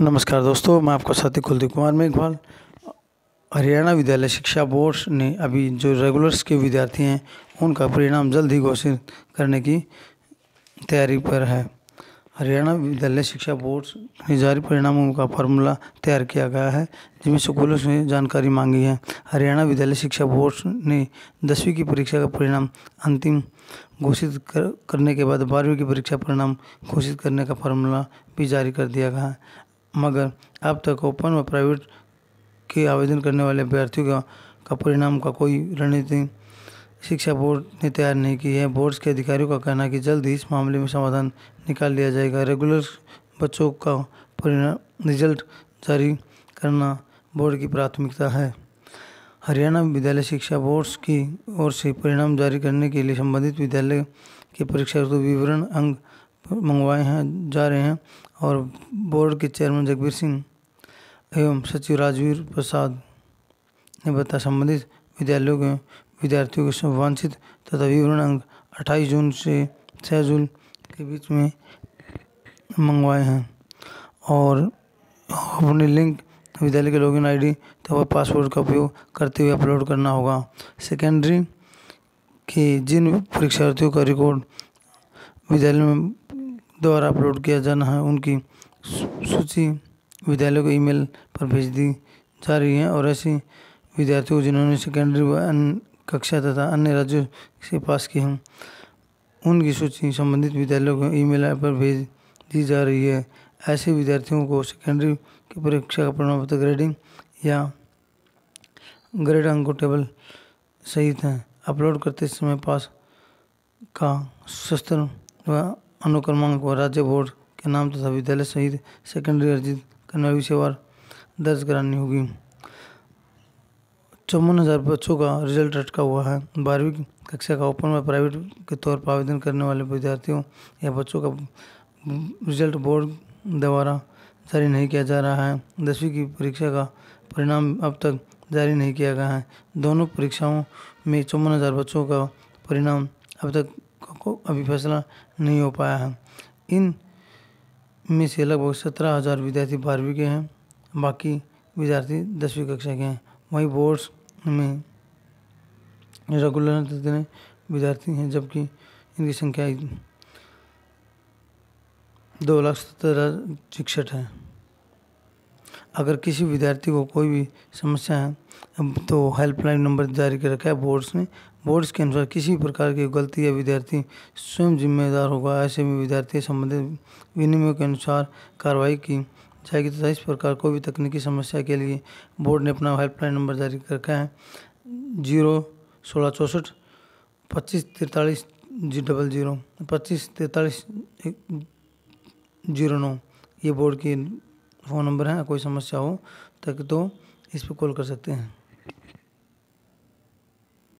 नमस्कार दोस्तों मैं आपका साथी कुलदीप कुमार मेघवाल हरियाणा विद्यालय शिक्षा बोर्ड ने अभी जो रेगुलर्स के विद्यार्थी हैं उनका परिणाम जल्द ही घोषित करने की तैयारी पर है हरियाणा विद्यालय शिक्षा बोर्ड ने जारी परिणामों का फार्मूला तैयार किया गया है जिसमें स्कूलों से जानकारी मांगी है हरियाणा विद्यालय शिक्षा बोर्ड ने दसवीं की परीक्षा का परिणाम अंतिम घोषित कर, करने के बाद बारहवीं की परीक्षा परिणाम घोषित करने का फार्मूला भी जारी कर दिया गया है मगर अब तक ओपन व प्राइवेट के आवेदन करने वाले अभ्यर्थियों का का परिणाम का कोई रणनीति शिक्षा बोर्ड ने तैयार नहीं की है बोर्ड्स के अधिकारियों का कहना है कि जल्द ही इस मामले में समाधान निकाल लिया जाएगा रेगुलर बच्चों का परिणाम रिजल्ट जारी करना बोर्ड की प्राथमिकता है हरियाणा विद्यालय शिक्षा बोर्ड्स की ओर से परिणाम जारी करने के लिए संबंधित विद्यालय के परीक्षार्थी विवरण अंग मंगवाए हैं जा रहे हैं और बोर्ड के चेयरमैन जगबीर सिंह एवं सचिव राजवीर प्रसाद ने बताया संबंधित विद्यालयों के विद्यार्थियों के वांछित तथा विवरण अंक अट्ठाईस जून से छः जून के बीच में मंगवाए हैं और अपने लिंक विद्यालय के लॉगिन आईडी तथा पासवर्ड का उपयोग करते हुए अपलोड करना होगा सेकेंडरी के जिन परीक्षार्थियों का रिकॉर्ड विद्यालय में द्वारा अपलोड किया जाना है उनकी सूची विद्यालय को ईमेल पर भेज दी जा रही है और ऐसे विद्यार्थियों जिन्होंने सेकेंडरी व अन्य कक्षा तथा अन्य राज्यों से पास की हैं उनकी सूची संबंधित विद्यालयों को ईमेल पर भेज दी जा रही है ऐसे विद्यार्थियों को सेकेंडरी की परीक्षा का प्रमाण पत्र ग्रेडिंग या ग्रेड अंकों टेबल सहित हैं अपलोड करते समय पास का शस्त्र व अनुक्रमांक व राज्य बोर्ड के नाम तथा विद्यालय सहित सेकेंडरी अर्जित करने वाली सेवा दर्ज करानी होगी चौवन हज़ार बच्चों का रिजल्ट अटका हुआ है बारहवीं कक्षा का ओपन व प्राइवेट के तौर पर आवेदन करने वाले विद्यार्थियों या बच्चों का रिजल्ट बोर्ड द्वारा जारी नहीं किया जा रहा है दसवीं की परीक्षा का परिणाम अब तक जारी नहीं किया गया है दोनों परीक्षाओं में चौवन हज़ार बच्चों का परिणाम अब तक को अभी फैसला नहीं हो पाया है इन में से लगभग सत्रह हज़ार विद्यार्थी बारहवीं के हैं बाकी विद्यार्थी दसवीं कक्षा के हैं वहीं बोर्ड्स में रेगुलर जितने विद्यार्थी हैं जबकि इनकी संख्या दो लाख सत्तर हज़ार छिकसठ है अगर किसी विद्यार्थी को कोई भी समस्या है तो हेल्पलाइन नंबर जारी कर रखा है बोर्ड्स ने बोर्ड्स के अनुसार किसी प्रकार की गलती या विद्यार्थी स्वयं जिम्मेदार होगा ऐसे में विद्यार्थी संबंधित विनिमयों के अनुसार कार्रवाई की जाएगी तथा इस प्रकार कोई भी तकनीकी समस्या के लिए बोर्ड ने अपना हेल्पलाइन नंबर जारी कर रखा है जीरो सोलह चौंसठ पच्चीस तिरतालीस जी डबल जीरो पच्चीस तैंतालीस जीरो नौ ये बोर्ड की फ़ोन नंबर है कोई समस्या हो तक तो इस पर कॉल कर सकते हैं